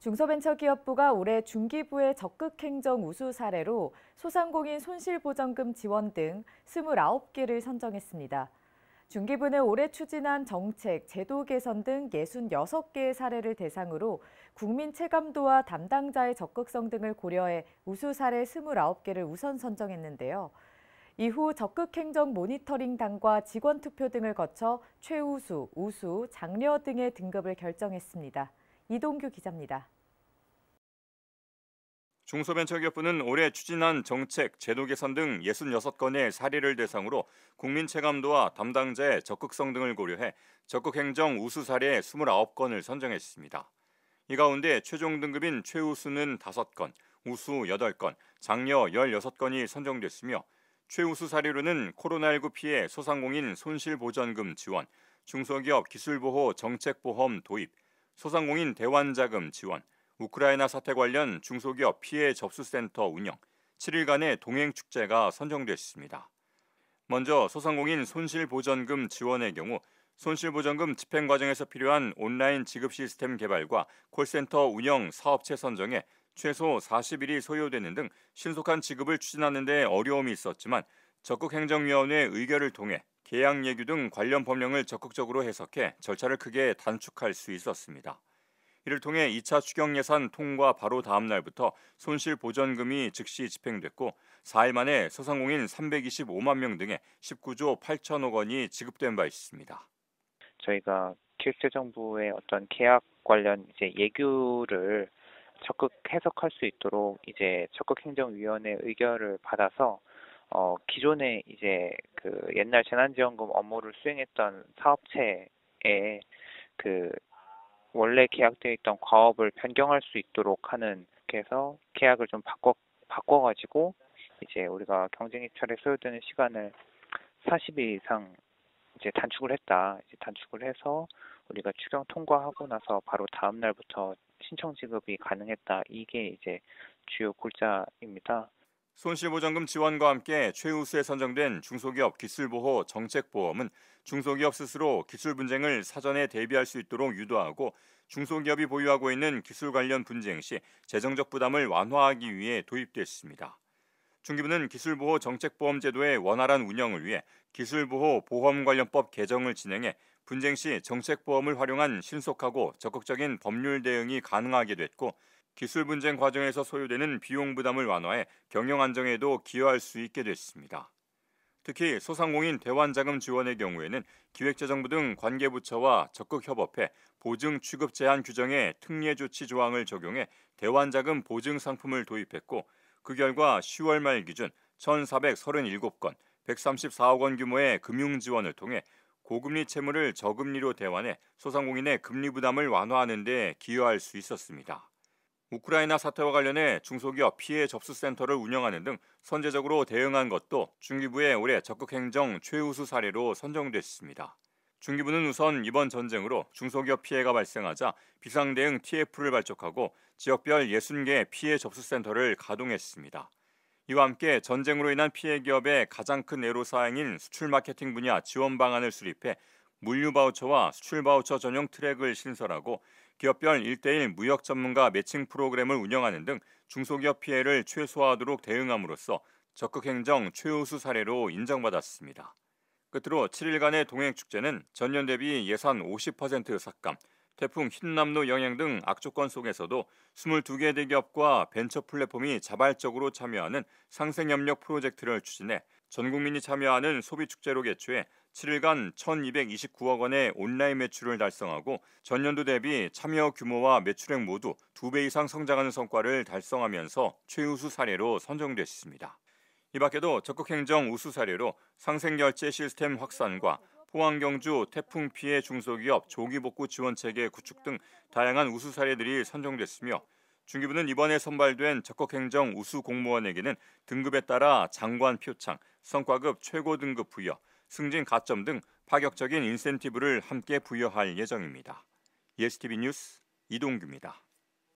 중소벤처기업부가 올해 중기부의 적극행정 우수 사례로 소상공인 손실보전금 지원 등 29개를 선정했습니다. 중기부는 올해 추진한 정책, 제도 개선 등 66개의 사례를 대상으로 국민 체감도와 담당자의 적극성 등을 고려해 우수 사례 29개를 우선 선정했는데요. 이후 적극행정 모니터링당과 직원 투표 등을 거쳐 최우수, 우수, 장려 등의 등급을 결정했습니다. 이동규 기자입니다. 중소벤처기업부는 올해 추진한 정책, 제도 개선 등 66건의 사례를 대상으로 국민 체감도와 담당자의 적극성 등을 고려해 적극 행정 우수 사례 29건을 선정했습니다. 이 가운데 최종 등급인 최우수는 5건, 우수 8건, 장려 16건이 선정됐으며 최우수 사례로는 코로나19 피해 소상공인 손실보전금 지원, 중소기업 기술보호 정책보험 도입, 소상공인 대환자금 지원, 우크라이나 사태 관련 중소기업 피해 접수센터 운영 7일간의 동행 축제가 선정됐습니다. 먼저 소상공인 손실보전금 지원의 경우 손실보전금 집행 과정에서 필요한 온라인 지급 시스템 개발과 콜센터 운영 사업체 선정에 최소 40일이 소요되는 등 신속한 지급을 추진하는 데 어려움이 있었지만 적극행정위원회 의결을 통해 계약 예규 등 관련 법령을 적극적으로 해석해 절차를 크게 단축할 수 있었습니다. 이를 통해 2차 추경 예산 통과 바로 다음 날부터 손실 보전금이 즉시 집행됐고 4일 만에 소상공인 325만 명 등에 19조 8천억 원이 지급된 바 있습니다. 저희가 기획재 정부의 어떤 계약 관련 이제 예규를 적극 해석할 수 있도록 이제 적극 행정위원회 의결을 받아서 어, 기존에 이제 그 옛날 재난지원금 업무를 수행했던 사업체에 그 원래 계약되어 있던 과업을 변경할 수 있도록 하는 그래서 계약을 좀 바꿔 바꿔가지고 이제 우리가 경쟁입찰에 소요되는 시간을 40일 이상 이제 단축을 했다. 이제 단축을 해서 우리가 추경 통과하고 나서 바로 다음 날부터 신청 지급이 가능했다. 이게 이제 주요 골자입니다. 손실보장금 지원과 함께 최우수에 선정된 중소기업 기술보호 정책보험은 중소기업 스스로 기술 분쟁을 사전에 대비할 수 있도록 유도하고 중소기업이 보유하고 있는 기술 관련 분쟁 시 재정적 부담을 완화하기 위해 도입됐습니다. 중기부는 기술보호 정책보험 제도의 원활한 운영을 위해 기술보호 보험 관련법 개정을 진행해 분쟁 시 정책보험을 활용한 신속하고 적극적인 법률 대응이 가능하게 됐고 기술 분쟁 과정에서 소요되는 비용 부담을 완화해 경영 안정에도 기여할 수 있게 됐습니다. 특히 소상공인 대환자금 지원의 경우에는 기획재정부 등 관계부처와 적극 협업해 보증 취급 제한 규정의 특례 조치 조항을 적용해 대환자금 보증 상품을 도입했고 그 결과 10월 말 기준 1,437건 134억 원 규모의 금융 지원을 통해 고금리 채무를 저금리로 대환해 소상공인의 금리 부담을 완화하는 데 기여할 수 있었습니다. 우크라이나 사태와 관련해 중소기업 피해 접수센터를 운영하는 등 선제적으로 대응한 것도 중기부의 올해 적극 행정 최우수 사례로 선정됐습니다. 중기부는 우선 이번 전쟁으로 중소기업 피해가 발생하자 비상대응 TF를 발족하고 지역별 60개 피해 접수센터를 가동했습니다. 이와 함께 전쟁으로 인한 피해 기업의 가장 큰 애로사항인 수출 마케팅 분야 지원 방안을 수립해 물류 바우처와 수출 바우처 전용 트랙을 신설하고 기업별 일대일 무역 전문가 매칭 프로그램을 운영하는 등 중소기업 피해를 최소화하도록 대응함으로써 적극 행정 최우수 사례로 인정받았습니다. 끝으로 7일간의 동행 축제는 전년 대비 예산 50% 삭감, 태풍 흰남노 영향 등 악조건 속에서도 22개 대기업과 벤처 플랫폼이 자발적으로 참여하는 상생협력 프로젝트를 추진해 전 국민이 참여하는 소비축제로 개최해 7일간 1,229억 원의 온라인 매출을 달성하고 전년도 대비 참여 규모와 매출액 모두 2배 이상 성장하는 성과를 달성하면서 최우수 사례로 선정됐습니다. 이 밖에도 적극행정 우수 사례로 상생결제 시스템 확산과 포항 경주 태풍 피해 중소기업 조기 복구 지원 체계 구축 등 다양한 우수 사례들이 선정됐으며 중기부는 이번에 선발된 적극행정 우수 공무원에게는 등급에 따라 장관 표창, 성과급 최고 등급 부여, 승진 가점 등 파격적인 인센티브를 함께 부여할 예정입니다. 예스티비 뉴스 이동규입니다.